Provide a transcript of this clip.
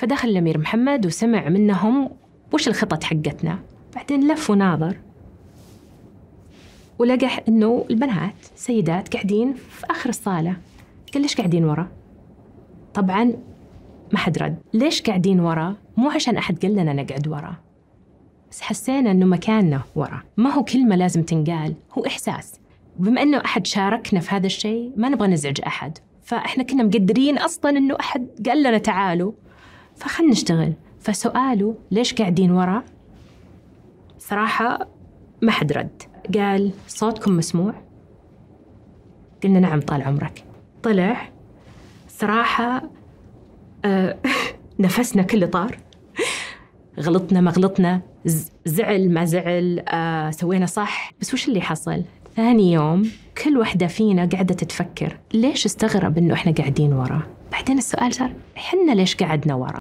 فدخل الأمير محمد وسمع منهم وش الخطط حقتنا بعدين لف وناظر ولقى انه البنات سيدات قاعدين في اخر الصاله قال ليش قاعدين ورا طبعا ما حد رد ليش قاعدين ورا مو عشان احد قال لنا نقعد ورا بس حسينا انه مكاننا ورا ما هو كلمه لازم تنقال هو احساس بما انه احد شاركنا في هذا الشيء ما نبغى نزعج احد فاحنا كنا مقدرين اصلا انه احد قال لنا تعالوا فخل نشتغل فسؤاله ليش قاعدين ورا صراحة ما حد رد قال صوتكم مسموع قلنا نعم طال عمرك طلع صراحة آه، نفسنا كله طار غلطنا ما غلطنا زعل ما زعل آه، سوينا صح بس وش اللي حصل ثاني يوم كل وحدة فينا قاعدة تتفكر ليش استغرب إنه إحنا قاعدين ورا بعدين السؤال صار إحنا ليش قعدنا ورا